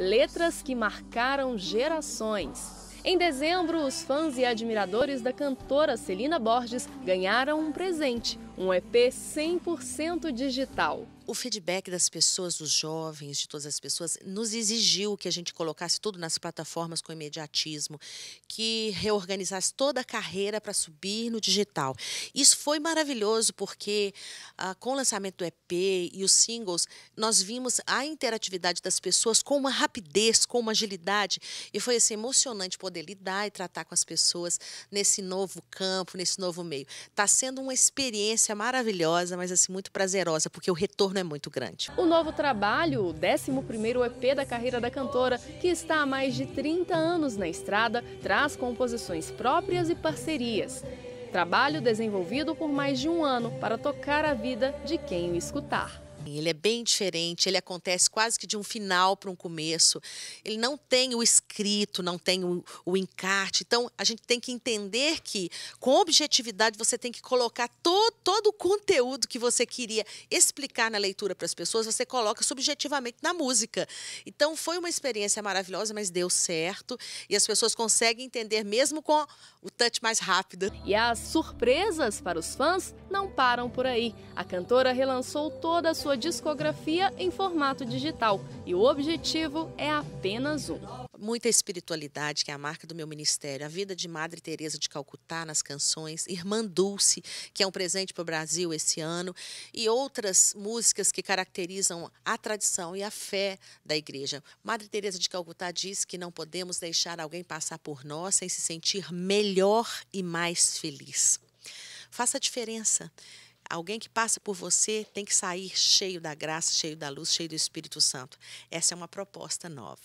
letras que marcaram gerações. Em dezembro, os fãs e admiradores da cantora Celina Borges ganharam um presente, um EP 100% digital. O feedback das pessoas, dos jovens, de todas as pessoas, nos exigiu que a gente colocasse tudo nas plataformas com imediatismo, que reorganizasse toda a carreira para subir no digital. Isso foi maravilhoso porque, ah, com o lançamento do EP e os singles, nós vimos a interatividade das pessoas com uma rapidez, com uma agilidade. E foi assim, emocionante poder lidar e tratar com as pessoas nesse novo campo, nesse novo meio. Está sendo uma experiência experiência maravilhosa, mas assim muito prazerosa, porque o retorno é muito grande. O novo trabalho, o 11 EP da carreira da cantora, que está há mais de 30 anos na estrada, traz composições próprias e parcerias. Trabalho desenvolvido por mais de um ano para tocar a vida de quem o escutar. Ele é bem diferente, ele acontece quase que de um final para um começo. Ele não tem o escrito, não tem o, o, encarte. Então, a gente tem que entender que, com objetividade, você tem que colocar to, todo o conteúdo que você queria explicar na leitura para as pessoas, você coloca subjetivamente na música. Então, foi uma experiência maravilhosa, mas deu certo. E as pessoas conseguem entender mesmo com o touch mais rápido. E as surpresas para os fãs não param por aí. A cantora relançou toda a sua sua discografia em formato digital e o objetivo é apenas um. Muita espiritualidade, que é a marca do meu ministério, a vida de Madre Teresa de Calcutá nas canções, Irmã Dulce, que é um presente para o Brasil esse ano, e outras músicas que caracterizam a tradição e a fé da igreja. Madre Teresa de Calcutá diz que não podemos deixar alguém passar por nós sem se sentir melhor e mais feliz. Faça a diferença Alguém que passa por você tem que sair cheio da graça, cheio da luz, cheio do Espírito Santo. Essa é uma proposta nova.